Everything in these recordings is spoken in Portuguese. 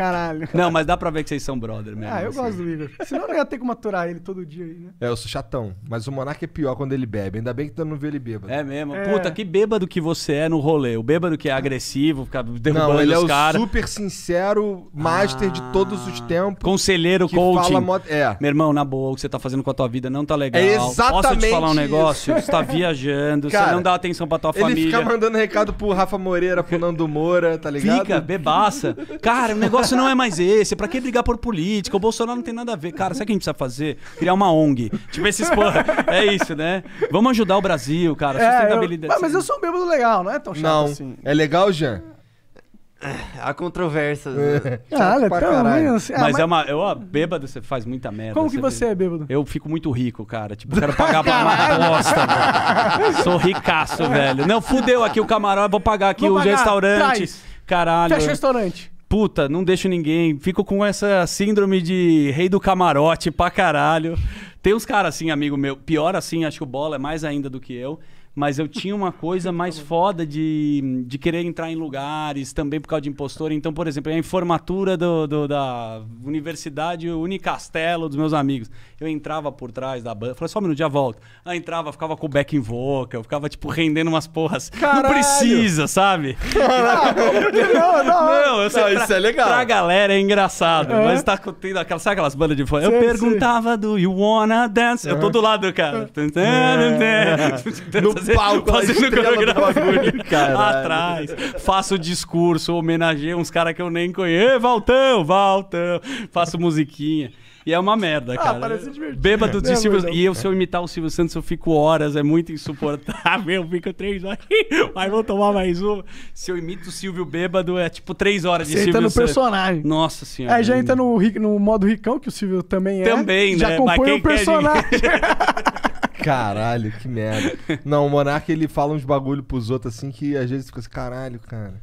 caralho. Não, mas dá pra ver que vocês são brother mesmo. Ah, eu assim. gosto do Igor. Senão eu não ia ter como aturar ele todo dia aí, né? É, eu sou chatão. Mas o Monark é pior quando ele bebe. Ainda bem que tu não vê ele bêbado. É mesmo. É. Puta, que bêbado que você é no rolê. O bêbado que é agressivo, fica derrubando não, ele é os é o super sincero, master ah, de todos os tempos. Conselheiro, que Fala... É. Meu irmão, na boa, o que você tá fazendo com a tua vida não tá legal. É exatamente Posso te falar um negócio? Você tá viajando, cara, você não dá atenção pra tua ele família. Ele fica mandando recado pro Rafa Moreira, pro Nando Moura, tá ligado? Fica, bebaça. Cara, o negócio negócio não é mais esse. É pra que brigar por política? O Bolsonaro não tem nada a ver. Cara, sabe o que a gente precisa fazer? Criar uma ONG. Tipo esses porra. É isso, né? Vamos ajudar o Brasil, cara. É, Sustentabilidade. Eu... Ah, mas eu sou um bêbado legal, não é tão chato não. assim. É legal, Jean? É, há controvérsias. Né? É. Ah, é tão ah, mas, é uma. Eu, ó, bêbado, você faz muita merda. Como que você é bêbado? Eu fico muito rico, cara. Tipo, quero pagar pra uma bosta, Sou ricaço, velho. Não, fudeu aqui o camarão, vou pagar aqui vou o pagar. restaurante. Traz. Caralho. Fecha o restaurante puta, não deixo ninguém. Fico com essa síndrome de rei do camarote pra caralho. Tem uns caras assim, amigo meu, pior assim, acho que o Bola é mais ainda do que eu mas eu tinha uma coisa mais foda de, de querer entrar em lugares também por causa de impostor. Então, por exemplo, a informatura do, do, da Universidade Unicastelo dos meus amigos. Eu entrava por trás da banda, falei só um minuto, já volto. Aí entrava, ficava com o back in vocal, eu ficava tipo rendendo umas porras. Caralho! Não precisa, sabe? não, não, não, pra, isso é legal. Pra galera é engraçado, é. mas tá tendo aquelas, sabe aquelas bandas de fã? Eu perguntava do You Wanna Dance? É. Eu tô é. do lado, cara. É. No fazer, palco, fazendo coreografia atrás. Faço discurso, homenageio uns caras que eu nem conheço. Ei, Valtão, Valtão. Faço musiquinha. E é uma merda, ah, cara. Ah, parece divertido. Bêbado é, é Silvio Santos. E eu, se eu imitar o Silvio Santos, eu fico horas, é muito insuportável. Eu fico três horas. Mas vou tomar mais uma. Se eu imito o Silvio bêbado, é tipo três horas de Você Silvio entra no Santos. personagem. Nossa é, senhora. Aí já é entra no, no modo ricão, que o Silvio também é. Também, já né? Já compõe o um personagem. Caralho, que merda. Não, o Monarque ele fala uns bagulho pros outros assim que às vezes fica assim, caralho, cara.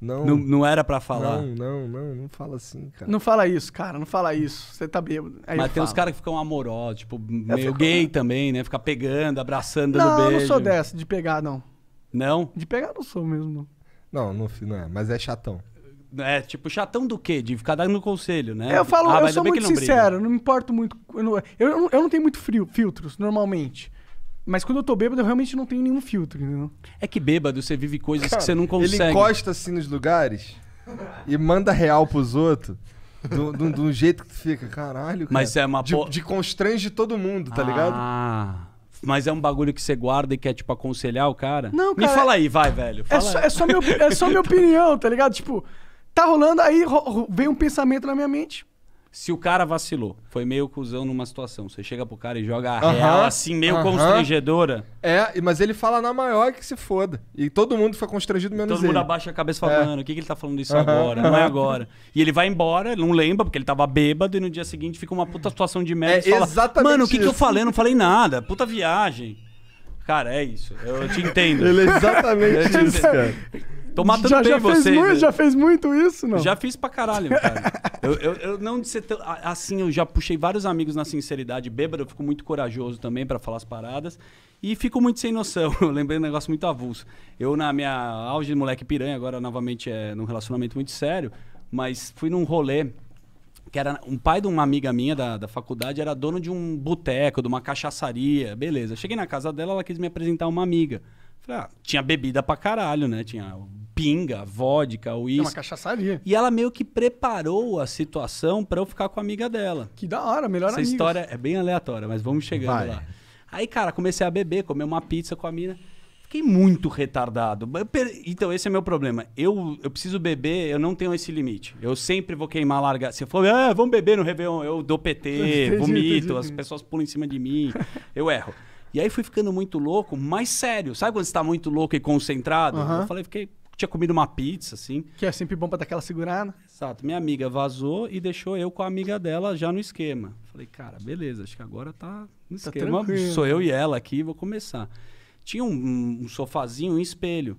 Não, não, não era para falar. Não, não, não, não fala assim, cara. Não fala isso, cara, não fala isso. Você tá bêbado. Aí Mas tem falo. uns caras que ficam amorosos, tipo, é, meio fico... gay também, né? Ficar pegando, abraçando, dando não, beijo. Não, eu não sou dessa de pegar, não. Não? De pegar não sou mesmo, não. Não, não, não é. Mas é chatão. É, tipo, chatão do quê? De ficar dando conselho, né? Eu falo, ah, eu sou muito sincero, não, não me importo muito. Eu não, eu, eu não tenho muito frio, filtros, normalmente. Mas quando eu tô bêbado, eu realmente não tenho nenhum filtro, entendeu? É que bêbado, você vive coisas Cara, que você não consegue. Ele encosta assim nos lugares e manda real pros outros. do do jeito que tu fica, caralho. Cara. Mas é uma de, po... de constrange todo mundo, tá ah, ligado? Ah. Mas é um bagulho que você guarda e quer, tipo, aconselhar o cara? Não, cara. Me fala aí, vai, velho. É só, aí. é, só, meu, é só minha opinião, tá ligado? Tipo, Tá rolando, aí ro vem um pensamento na minha mente. Se o cara vacilou, foi meio cuzão numa situação. Você chega pro cara e joga a uh -huh, real, assim, meio uh -huh. constrangedora. É, mas ele fala na maior que se foda. E todo mundo foi constrangido menos todo ele. Todo mundo abaixa a cabeça falando, é. o que, que ele tá falando isso uh -huh, agora? Não é agora. E ele vai embora, ele não lembra, porque ele tava bêbado, e no dia seguinte fica uma puta situação de merda. É fala, exatamente Mano, o que, que eu falei? não falei nada. Puta viagem. Cara, é isso. Eu te entendo. Ele é exatamente isso, cara. Tô matando já, bem já vocês. Fez muito, já fez muito isso, não? Já fiz pra caralho, cara. eu, eu, eu, não disse tão, Assim, eu já puxei vários amigos na sinceridade. Bêbado, eu fico muito corajoso também para falar as paradas. E fico muito sem noção. Eu lembrei um negócio muito avulso. Eu, na minha auge de moleque piranha, agora novamente é num relacionamento muito sério, mas fui num rolê que era um pai de uma amiga minha da, da faculdade, era dono de um boteco, de uma cachaçaria, beleza. Cheguei na casa dela, ela quis me apresentar uma amiga. Falei, ah, tinha bebida pra caralho, né? Tinha pinga, vodka, é uísque. uma cachaçaria. E ela meio que preparou a situação para eu ficar com a amiga dela. Que da hora, melhor Essa história é bem aleatória, mas vamos chegando Vai. lá. Aí, cara, comecei a beber, comer uma pizza com a mina. Fiquei muito retardado. Per... Então, esse é meu problema. Eu, eu preciso beber, eu não tenho esse limite. Eu sempre vou queimar largar. se eu ah, vamos beber no Réveillon. Eu dou PT, entendi, vomito, entendi. as pessoas pulam em cima de mim. eu erro. E aí fui ficando muito louco, mas sério. Sabe quando você tá muito louco e concentrado? Uhum. Eu falei, fiquei tinha comido uma pizza, assim. Que é sempre bom pra dar aquela segurada. Exato. Minha amiga vazou e deixou eu com a amiga dela já no esquema. Falei, cara, beleza, acho que agora tá no tá esquema. Tranquilo. Sou eu e ela aqui, vou começar. Tinha um, um sofazinho, um espelho.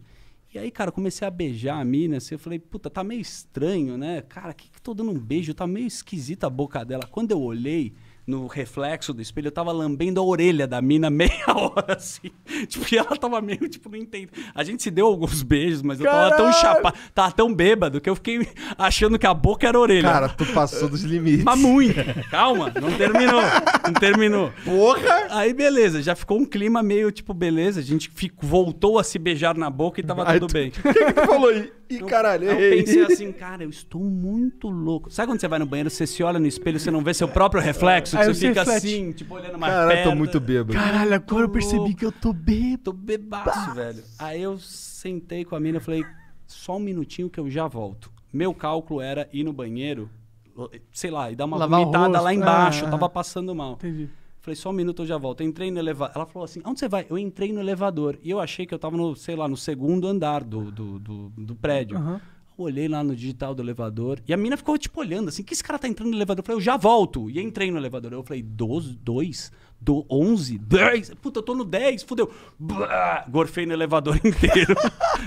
E aí, cara, comecei a beijar a mina, assim, eu falei, puta, tá meio estranho, né? Cara, que que tô dando um beijo? Tá meio esquisita a boca dela. Quando eu olhei, no reflexo do espelho, eu tava lambendo a orelha da mina meia hora, assim. Tipo, e ela tava meio, tipo, não entendo. A gente se deu alguns beijos, mas eu tava tão chapado, tava tão bêbado que eu fiquei achando que a boca era a orelha. Cara, tu passou dos limites. Mas muito. Calma, não terminou. Não terminou. Porra! Aí, beleza, já ficou um clima meio, tipo, beleza, a gente ficou, voltou a se beijar na boca e tava Ai, tudo tu... bem. O que, que tu falou aí? E caralho. Eu pensei assim, cara, eu estou muito louco. Sabe quando você vai no banheiro, você se olha no espelho, você não vê seu próprio reflexo? você fica reflete. assim, tipo, olhando mais Caralho, eu tô muito bêbado. Caralho, agora eu percebi que eu tô bêbado. Tô bebaço, velho. Aí eu sentei com a mina e falei, só um minutinho que eu já volto. Meu cálculo era ir no banheiro, sei lá, e dar uma Lavar o vomitada rosto, lá embaixo. é, Eu ah, tava passando mal. Entendi. Falei, só um minuto eu já volto. Eu entrei no elevador. Ela falou assim: onde você vai? Eu entrei no elevador. E eu achei que eu estava no, sei lá, no segundo andar do, do, do, do prédio. Uhum. Olhei lá no digital do elevador. E a mina ficou, tipo, olhando assim: que esse cara tá entrando no elevador? Eu falei, eu já volto. E entrei no elevador. Eu falei, dois dois do 11, 10. Puta, eu tô no 10, fudeu. Blá, gorfei no elevador inteiro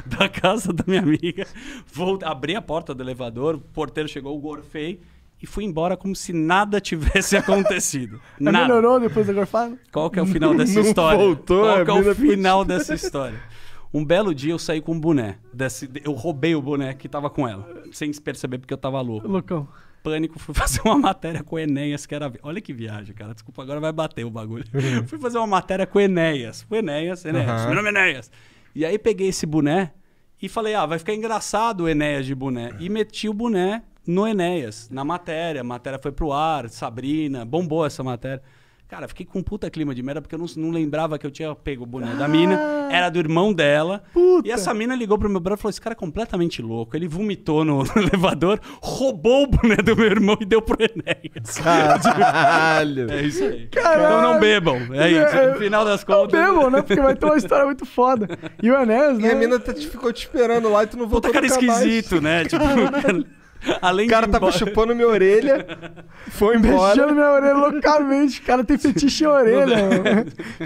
da casa da minha amiga. Vou, abri a porta do elevador, o porteiro chegou, gorfei e fui embora como se nada tivesse acontecido. É nada. Melhorou depois da gorfada? Qual que é o final dessa não história? Voltou, Qual que é, é o final dessa história? Um belo dia eu saí com um boné. Desse, eu roubei o boné que tava com ela. Sem perceber porque eu tava louco. Loucão. Pânico, fui fazer uma matéria com Enéas, que era. Olha que viagem, cara. Desculpa, agora vai bater o bagulho. fui fazer uma matéria com Enéas. O Enéas, Enéas. Uhum. Meu nome é Enéas. E aí peguei esse boné e falei, ah, vai ficar engraçado o Enéas de boné. E meti o boné no Enéas, na matéria. A matéria foi pro ar, Sabrina, bombou essa matéria. Cara, fiquei com um puta clima de merda, porque eu não, não lembrava que eu tinha pego o boné ah, da mina. Ah! Era do irmão dela. Puta. E essa mina ligou pro meu brother e falou: esse cara é completamente louco. Ele vomitou no, no elevador, roubou o boné do meu irmão e deu pro Enéas. Caralho. é isso aí. Caralho. Então não bebam. É isso. É, no final das contas. Não bebam, né? Porque vai ter uma história muito foda. E o Enéas, né? E a né? mina tá, tipo, ficou te esperando lá e tu não voltou Puta cara esquisito, mais. né? Tipo, Além o cara tava embora. chupando minha orelha, foi embora. Mexendo minha orelha loucamente. O cara tem fetiche em orelha.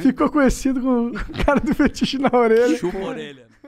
Ficou conhecido como o cara do fetiche na orelha. Chupa a orelha.